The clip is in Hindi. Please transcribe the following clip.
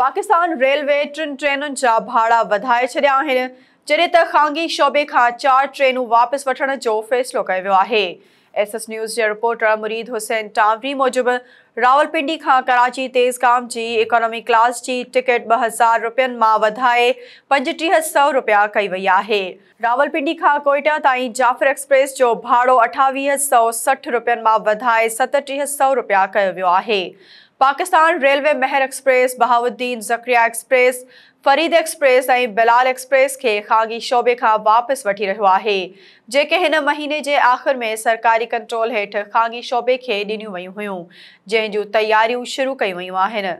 पाकिस्तान रेलवे टिन ट्रेनों जा भाड़ा वधाए छाया जैसे त ख़ांगी शोबे का चार ट्रेनू वापस वो फ़ैसलो किया है एस एस न्यूज़ के रिपोर्टर मुरीद हुसैन टावरी मूजिब रावलपिंडी का कराची तेज़गाम की इकोनॉमी क्लास की टिकट ब हज़ार रुपये में वधाए पंजटी सौ रुपया कई वही है रावलपिंडी का कोयटा ताईं जाफ़र एक्सप्रेस जो भाड़ो अठावी सौ सठ रुपये में वधाए सतटी सौ रुपया किया Pakistan railway Mehr express Bahauddin Zakariya express Farid express ए बिलाल एक्सप्रेस के ख़ागी शोबे का वापस वी रो है जेके हिन महीने के आख़िर में सरकारी कंट्रोल हेठ ख़ागी शोबे के ॾिनियूं व्यू हुयूं जंहिं जूं तयारियूं शुरू कयूं वयूं